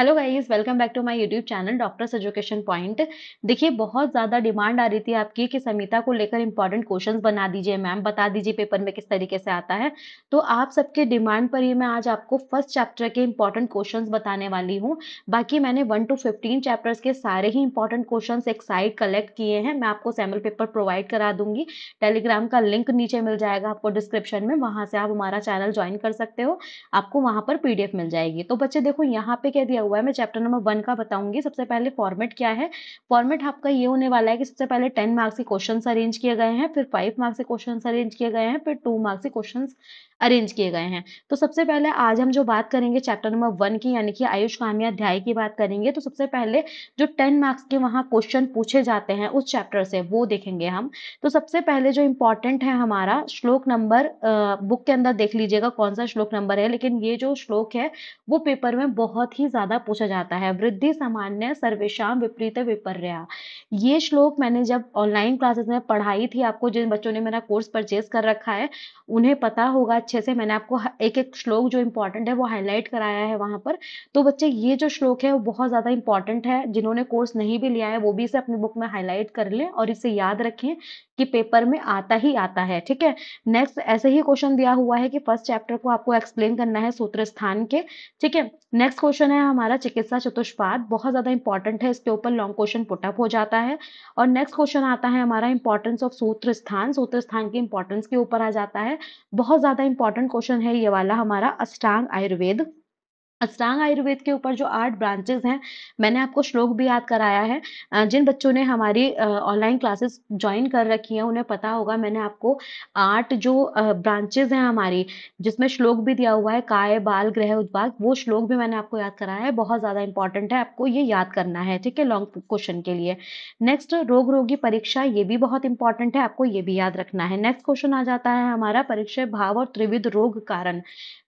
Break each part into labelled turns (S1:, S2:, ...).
S1: hello guys welcome back to my YouTube channel doctors education point देखिए बहुत ज़्यादा demand आ रही थी आपकी कि समिता को लेकर इंपॉर्टेंट क्वेश्चंस बना दीजिए मैम बता दीजिए पेपर में किस तरीके से आता है तो आप सबके डिमांड पर ही मैं आज आपको फर्स्ट चैप्टर के इंपॉर्टेंट क्वेश्चन बताने वाली हूँ बाकी मैंने वन टू फिफ्टीन चैप्टर्स के सारे ही इंपॉर्टेंट क्वेश्चन एक साइड कलेक्ट किए हैं मैं आपको सैम्पल पेपर प्रोवाइड करा दूंगी टेलीग्राम का लिंक नीचे मिल जाएगा आपको डिस्क्रिप्शन में वहाँ से आप हमारा चैनल ज्वाइन कर सकते हो आपको वहाँ पर पी मिल जाएगी तो बच्चे देखो यहाँ पे कह दिया हुआ है मैं चैप्टर नंबर वन का बताऊंगी सबसे पहले फॉर्मेट क्या है फॉर्मेट आपका ये होने वाला है कि सबसे पहले टेन मार्क्स के क्वेश्चन अरेंज किए गए हैं फिर फाइव मार्क्स के क्वेश्चन अरेंज किए गए हैं फिर टू मार्क्स के क्वेश्चन अरेंज किए गए हैं तो सबसे पहले आज हम जो बात करेंगे चैप्टर नंबर वन की यानी कि आयुष काम्या अध्याय की बात करेंगे तो सबसे पहले जो टेन मार्क्स के वहाँ क्वेश्चन पूछे जाते हैं उस चैप्टर से वो देखेंगे हम तो सबसे पहले जो इम्पोर्टेंट है हमारा श्लोक नंबर बुक के अंदर देख लीजिएगा कौन सा श्लोक नंबर है लेकिन ये जो श्लोक है वो पेपर में बहुत ही ज़्यादा ज्यादा पूछा जाता है वृद्धि सामान्य सर्वेशाम विपरीत विपर्या ये श्लोक मैंने जब ऑनलाइन क्लासेस में पढ़ाई थी आपको जिन बच्चों ने मेरा कोर्स परचेज कर रखा है उन्हें पता होगा अच्छे से मैंने आपको एक एक श्लोक जो इंपॉर्टेंट है वो हाईलाइट कराया है वहां पर तो बच्चे ये जो श्लोक है वो बहुत ज़्यादा इंपॉर्टेंट है जिन्होंने कोर्स नहीं भी लिया है वो भी इसे अपनी बुक में हाईलाइट कर लें और इसे याद रखें कि पेपर में आता ही आता है ठीक है नेक्स्ट ऐसे ही क्वेश्चन दिया हुआ है कि फर्स्ट चैप्टर को आपको एक्सप्लेन करना है सूत्र स्थान के ठीक है नेक्स्ट क्वेश्चन है हमारा हमारा चिकित्सा चतुष्पाद बहुत ज़्यादा इंपॉर्टेंट है इसके ऊपर लॉन्ग क्वेश्चन पुटअप हो जाता है और नेक्स्ट क्वेश्चन आता है हमारा इंपॉर्टेंस ऑफ सूत्र स्थान सूत्र स्थान के इंपॉर्टेंस के ऊपर आ जाता है बहुत ज़्यादा इंपॉर्टेंट क्वेश्चन है ये वाला हमारा अष्टांग आयुर्वेद अष्टांग आयुर्वेद के ऊपर जो आठ ब्रांचेस हैं मैंने आपको श्लोक भी याद कराया है जिन बच्चों ने हमारी ऑनलाइन क्लासेस ज्वाइन कर रखी हैं उन्हें पता होगा मैंने आपको आठ जो ब्रांचेस हैं हमारी जिसमें श्लोक भी दिया हुआ है काय बाल ग्रह उद्वाग वो श्लोक भी मैंने आपको याद कराया है बहुत ज़्यादा इंपॉर्टेंट है आपको ये याद करना है ठीक है लॉन्ग क्वेश्चन के लिए नेक्स्ट रोग रोगी परीक्षा ये भी बहुत इंपॉर्टेंट है आपको ये भी याद रखना है नेक्स्ट क्वेश्चन आ जाता है हमारा परीक्षा भाव और त्रिविध रोग कारण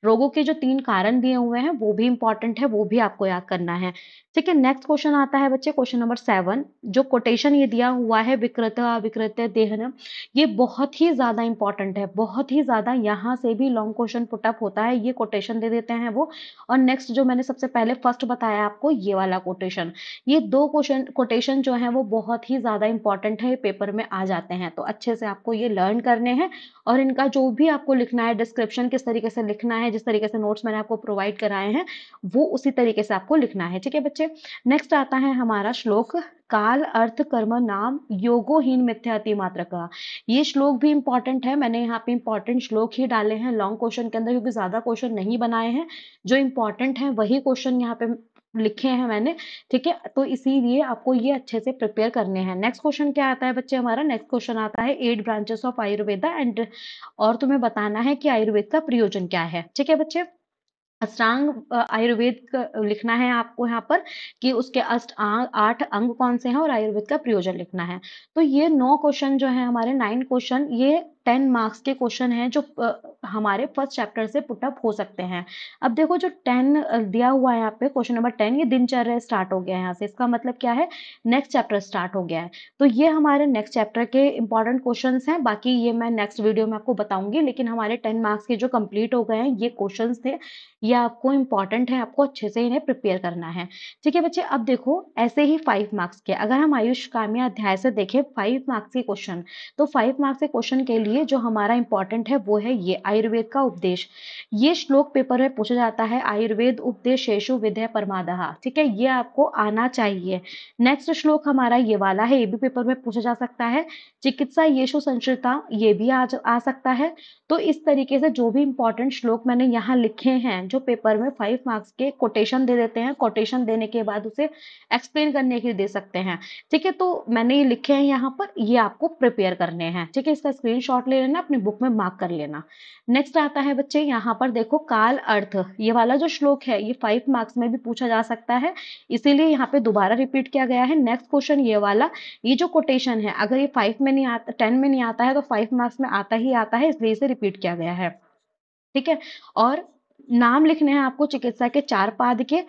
S1: रोगों के जो तीन कारण दिए हुए हैं वो भी इंपॉर्टेंट है वो भी आपको याद करना है ठीक है नेक्स्ट क्वेश्चन आता है बच्चे क्वेश्चन नंबर सेवन जो कोटेशन ये दिया हुआ है विकृत अविकृत देहन ये बहुत ही ज़्यादा इंपॉर्टेंट है बहुत ही ज़्यादा यहाँ से भी लॉन्ग क्वेश्चन पुटअप होता है ये कोटेशन दे देते हैं वो और नेक्स्ट जो मैंने सबसे पहले फर्स्ट बताया आपको ये वाला कोटेशन ये दो क्वेश्चन कोटेशन जो है वो बहुत ही ज़्यादा इंपॉर्टेंट है पेपर में आ जाते हैं तो अच्छे से आपको ये लर्न करने हैं और इनका जो भी आपको लिखना है डिस्क्रिप्शन किस तरीके से लिखना है जिस तरीके से नोट्स मैंने आपको प्रोवाइड कराए हैं वो उसी तरीके से आपको लिखना है ठीक है बच्चे नेक्स्ट आता है हमारा श्लोक काल अर्थ कर्म नाम योगोहीन मिथ्याति मात्र का ये श्लोक भी इंपॉर्टेंट है मैंने यहाँ पे इंपॉर्टेंट श्लोक ही डाले हैं लॉन्ग क्वेश्चन के अंदर क्योंकि ज्यादा क्वेश्चन नहीं बनाए हैं जो इंपॉर्टेंट है वही क्वेश्चन यहाँ पे लिखे हैं मैंने ठीक है तो इसीलिए आपको ये अच्छे से प्रिपेयर करने हैं नेक्स्ट क्वेश्चन क्या आता है बच्चे हमारा नेक्स्ट क्वेश्चन आता है eight branches of Ayurveda and और तुम्हें बताना है कि आयुर्वेद का प्रयोजन क्या है ठीक है बच्चे अष्टांग आयुर्वेद लिखना है आपको यहाँ पर कि उसके अष्ट आठ अंग कौन से हैं और आयुर्वेद का प्रयोजन लिखना है तो ये नौ क्वेश्चन जो है हमारे नाइन क्वेश्चन ये टेन मार्क्स के क्वेश्चन हैं जो हमारे फर्स्ट चैप्टर से पुटअप हो सकते हैं अब देखो जो टेन दिया हुआ है यहाँ पे क्वेश्चन नंबर टेन ये दिनचर्या स्टार्ट हो गया है यहाँ से इसका मतलब क्या है नेक्स्ट चैप्टर स्टार्ट हो गया है तो ये हमारे नेक्स्ट चैप्टर के इंपॉर्टेंट क्वेश्चन हैं बाकी ये मैं नेक्स्ट वीडियो में आपको बताऊंगी लेकिन हमारे टेन मार्क्स के जो कंप्लीट हो गए हैं ये क्वेश्चन थे ये आपको इंपॉर्टेंट है आपको अच्छे से इन्हें प्रिपेयर करना है ठीक है बच्चे अब देखो ऐसे ही फाइव मार्क्स के अगर हम आयुष कामिया अध्याय से देखें फाइव मार्क्स के क्वेश्चन तो फाइव मार्क्स के क्वेश्चन के लिए लिए जो हमारा इंपॉर्टेंट है वो है ये आयुर्वेद का उपदेश ये श्लोक पेपर में पूछा जाता है आयुर्वेद उपदेश शेषु विधेय परमादहा ठीक है ये आपको आना चाहिए नेक्स्ट श्लोक हमारा ये वाला है ये भी पेपर में पूछा जा सकता है चिकित्सा येशु संश्रिता ये भी आ, आ सकता है तो इस तरीके से जो भी इंपॉर्टेंट श्लोक मैंने यहाँ लिखे हैं जो पेपर में फाइव मार्क्स के कोटेशन दे देते हैं कोटेशन देने के बाद उसे एक्सप्लेन करने के लिए दे सकते हैं ठीक है तो मैंने ये लिखे हैं यहाँ पर ये आपको प्रिपेयर करने हैं ठीक है इसका स्क्रीन ले लेना अपनी बुक में मार्क कर लेना नेक्स्ट आता है बच्चे यहाँ पर देखो काल अर्थ ये वाला जो श्लोक है ये फाइव मार्क्स में भी पूछा जा सकता है इसीलिए यहाँ पे दोबारा रिपीट किया गया है नेक्स्ट क्वेश्चन ये वाला ये जो कोटेशन है अगर ये फाइव में नहीं आता टेन में नहीं आता है तो फाइव मार्क्स में आता ही आता है इसलिए इसे रिपीट किया गया है ठीक है और नाम लिखने हैं आपको चिकित्सा के चार पाद के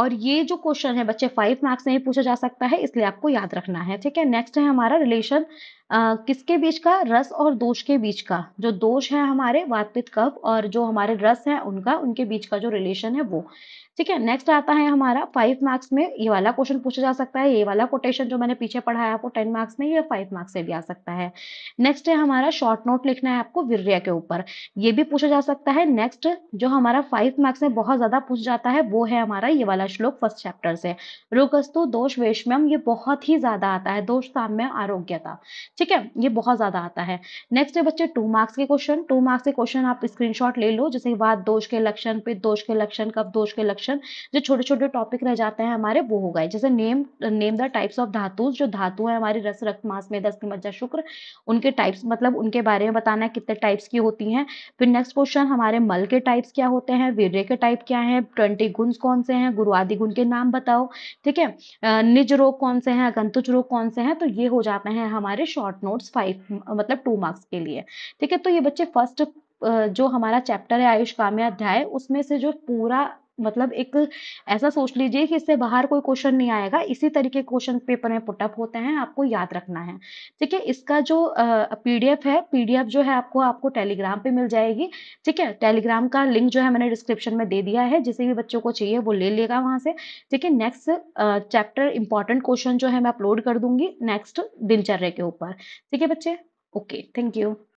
S1: और ये जो क्वेश्चन है बच्चे फाइव मार्क्स में ही पूछा जा सकता है इसलिए आपको याद रखना है ठीक है नेक्स्ट है हमारा रिलेशन आ, किसके बीच का रस और दोष के बीच का जो दोष है हमारे वातपित कफ और जो हमारे रस है उनका उनके बीच का जो रिलेशन है वो ठीक है नेक्स्ट आता है हमारा फाइव मार्क्स में ये वाला क्वेश्चन पूछा जा सकता है ये वाला कोटेशन जो मैंने पीछे पढ़ाया आपको टेन मार्क्स में ये फाइव मार्क्स से भी आ सकता है नेक्स्ट है हमारा शॉर्ट नोट लिखना है आपको वीर्य के ऊपर ये भी पूछा जा सकता है नेक्स्ट जो हमारा फाइव मार्क्स में बहुत ज्यादा पूछ जाता है वो है हमारा ये वाला श्लोक फर्स्ट चैप्टर से रोगस्तु दोष वेशम ये बहुत ही ज्यादा आता है दोष साम्य आरोग्यता ठीक है ये बहुत ज़्यादा आता है नेक्स्ट है बच्चे टू मार्क्स के क्वेश्चन टू मार्क्स के क्वेश्चन आप स्क्रीनशॉट ले लो जैसे वाद दोष के लक्षण पित्त दोष के लक्षण कब दोष के लक्षण जो छोटे छोटे टॉपिक रह जाते हैं हमारे वो हो गए जैसे name name the types of धातु जो धातु है हमारे रस रक्त मास में दस मज्जा शुक्र उनके टाइप्स मतलब उनके बारे में बताना है कितने टाइप्स की होती हैं फिर नेक्स्ट क्वेश्चन हमारे मल के टाइप्स क्या होते हैं वीर्य के टाइप क्या है ट्वेंटी गुण कौन से हैं गुरु आदि गुण के नाम बताओ ठीक है निज रोग कौन से हैं अगंतुज रोग कौन से हैं तो ये हो जाते हैं हमारे शॉर्ट शॉर्ट नोट्स फाइव मतलब टू मार्क्स के लिए ठीक है तो ये बच्चे फर्स्ट जो हमारा चैप्टर है आयुष कामया अध्याय उसमें से जो पूरा मतलब एक ऐसा सोच लीजिए कि इससे बाहर कोई क्वेश्चन नहीं आएगा इसी तरीके क्वेश्चन पेपर में पुटअप होते हैं आपको याद रखना है ठीक है इसका जो पीडीएफ है पीडीएफ जो है आपको आपको टेलीग्राम पे मिल जाएगी ठीक है टेलीग्राम का लिंक जो है मैंने डिस्क्रिप्शन में दे दिया है जिसे भी बच्चों को चाहिए वो ले लेगा वहां से ठीक है नेक्स्ट चैप्टर इंपॉर्टेंट क्वेश्चन जो है मैं अपलोड कर दूंगी नेक्स्ट दिनचर्या के ऊपर ठीक है बच्चे ओके थैंक यू